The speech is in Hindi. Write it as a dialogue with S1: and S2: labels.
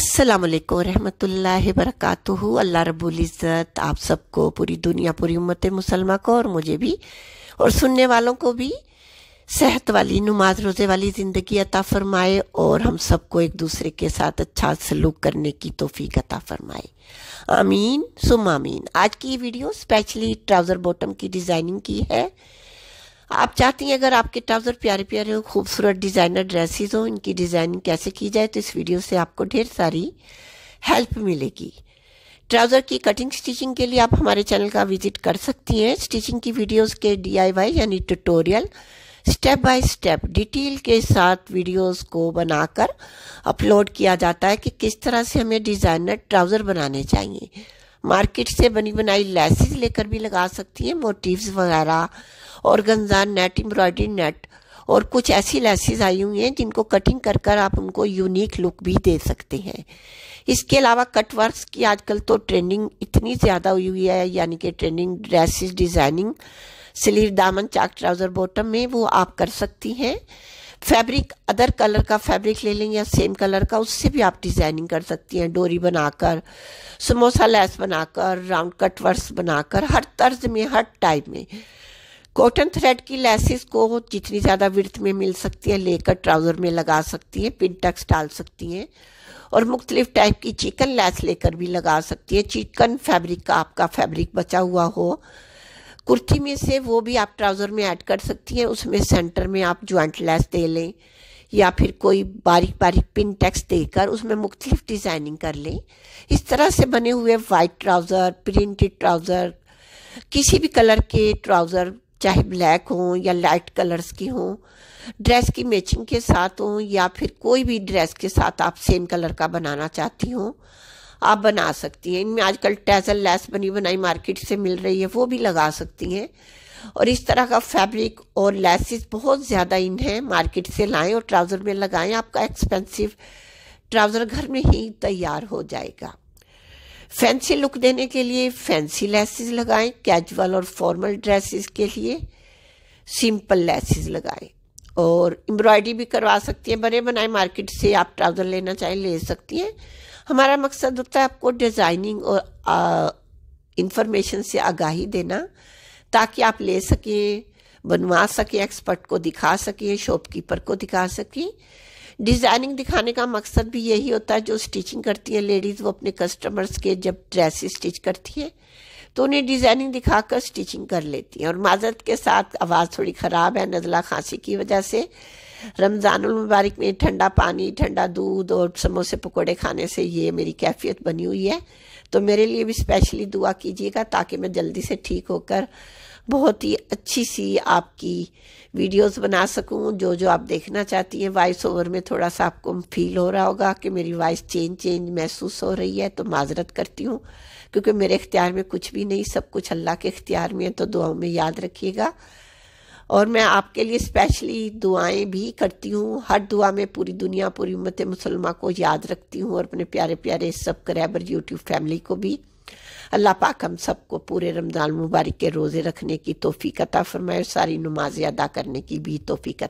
S1: अस्सलाम वालेकुम रहमतुल्लाह बरकातुहू अल्लाह रब्बुल इज़्ज़त आप सबको पूरी दुनिया पूरी उम्मत मुसलमा को और मुझे भी और सुनने वालों को भी सेहत वाली नमाज रोज़े वाली ज़िंदगी अता फरमाए और हम सबको एक दूसरे के साथ अच्छा सलूक करने की तोफ़ीक अता फरमाए आमीन सुम आमीन आज की वीडियो स्पेशली ट्राउज़र बॉटम की डिज़ाइनिंग की है आप चाहती हैं अगर आपके ट्राउज़र प्यारे प्यारे हो खूबसूरत डिज़ाइनर ड्रेसेस हों इनकी डिज़ाइनिंग कैसे की जाए तो इस वीडियो से आपको ढेर सारी हेल्प मिलेगी ट्राउज़र की कटिंग स्टिचिंग के लिए आप हमारे चैनल का विजिट कर सकती हैं स्टिचिंग की वीडियोस के डीआईवाई यानी tutorial step by step detail के साथ वीडियोस को बनाकर अपलोड किया जाता है कि किस तरह से हमें डिज़ाइनर ट्राउज़र बनाने चाहिए मार्केट से बनी बनाई लेसेस लेकर भी लगा सकती हैं मोटिव्स वगैरह और गंजान नेट एम्ब्रॉयडरी नेट और कुछ ऐसी लैसेज आई हुई हैं जिनको कटिंग कर कर आप उनको यूनिक लुक भी दे सकते हैं इसके अलावा कटवर्क्स की आजकल तो ट्रेंडिंग इतनी ज़्यादा हुई हुई है यानी कि ट्रेंडिंग ड्रेसिस डिज़ाइनिंग स्लीव दामन चाक ट्राउज़र बॉटम में वो आप कर सकती हैं फैब्रिक अदर कलर का फैब्रिक ले लें या सेम कलर का उससे भी आप डिज़ाइनिंग कर सकती हैं डोरी बनाकर समोसा लैस बनाकर राउंड कटवर्स बनाकर हर तर्ज में हर टाइप में कॉटन थ्रेड की लेसिस को जितनी ज़्यादा विर्थ में मिल सकती है लेकर ट्राउज़र में लगा सकती हैं पिन टक्स डाल सकती हैं और मुख्तलिफ टाइप की चिकन लैस लेकर भी लगा सकती है चिकन फैब्रिक का आपका फैब्रिक बचा हुआ हो कुर्ती में से वो भी आप ट्राउज़र में ऐड कर सकती हैं उसमें सेंटर में आप ज्वाइंट लैस दे लें या फिर कोई बारीक बारीक पिन टैक्स देकर उसमें मुख्तलिफ डिज़ाइनिंग कर लें इस तरह से बने हुए वाइट ट्राउज़र प्रिंटेड ट्राउज़र किसी भी कलर के ट्राउज़र चाहे ब्लैक हों या लाइट कलर्स की हों ड्रेस की मैचिंग के साथ हों या फिर कोई भी ड्रेस के साथ आप सेम कलर का बनाना चाहती हों आप बना सकती हैं इनमें आजकल टेजल लेस बनी बनाई मार्केट से मिल रही है वो भी लगा सकती हैं और इस तरह का फैब्रिक और लेसिस बहुत ज़्यादा इन है मार्केट से लाएं और ट्राउज़र में लगाएं आपका एक्सपेंसिव ट्राउज़र घर में ही तैयार हो जाएगा फैंसी लुक देने के लिए फैंसी लेसेस लगाएं कैजुअल और फॉर्मल ड्रेसेस के लिए सिंपल लेसेस लगाएं और एम्ब्रॉयडरी भी करवा सकती हैं बने बनाए मार्केट से आप ट्राउज़र लेना चाहें ले सकती हैं हमारा मकसद होता है आपको डिज़ाइनिंग और इंफॉर्मेशन से आगाही देना ताकि आप ले सकें बनवा सकें एक्सपर्ट को दिखा सकें शॉपकीपर को दिखा सकें डिज़ाइनिंग दिखाने का मकसद भी यही होता है जो स्टिचिंग करती हैं लेडीज़ वो अपने कस्टमर्स के जब ड्रेस स्टिच करती हैं तो उन्हें डिज़ाइनिंग दिखाकर स्टिचिंग कर लेती हैं और माजरत के साथ आवाज़ थोड़ी ख़राब है नज़ला खांसी की वजह से रमज़ानुल मुबारक में ठंडा पानी ठंडा दूध और समोसे पकौड़े खाने से ये मेरी कैफियत बनी हुई है तो मेरे लिए भी स्पेशली दुआ कीजिएगा ताकि मैं जल्दी से ठीक होकर बहुत ही अच्छी सी आपकी वीडियोस बना सकूं जो जो आप देखना चाहती हैं वॉइस ओवर में थोड़ा सा आपको फील हो रहा होगा कि मेरी वॉइस चेंज चेंज महसूस हो रही है तो माजरत करती हूँ क्योंकि मेरे इख्तियार में कुछ भी नहीं सब कुछ अल्लाह के इख्तियार में है तो दुआओं में याद रखिएगा और मैं आपके लिए स्पेशली दुआएं भी करती हूँ हर दुआ में पूरी दुनिया पूरी उम्मत मुसलमा को याद रखती हूँ और अपने प्यारे प्यारे करैबर यूट्यूब फैमिली को भी अल्लाह पाक हम सबको पूरे रमज़ान मुबारक के रोज़े रखने की तोफ़ी कता फरमाए सारी नमाज़ें अदा करने की भी तोफ़ी कता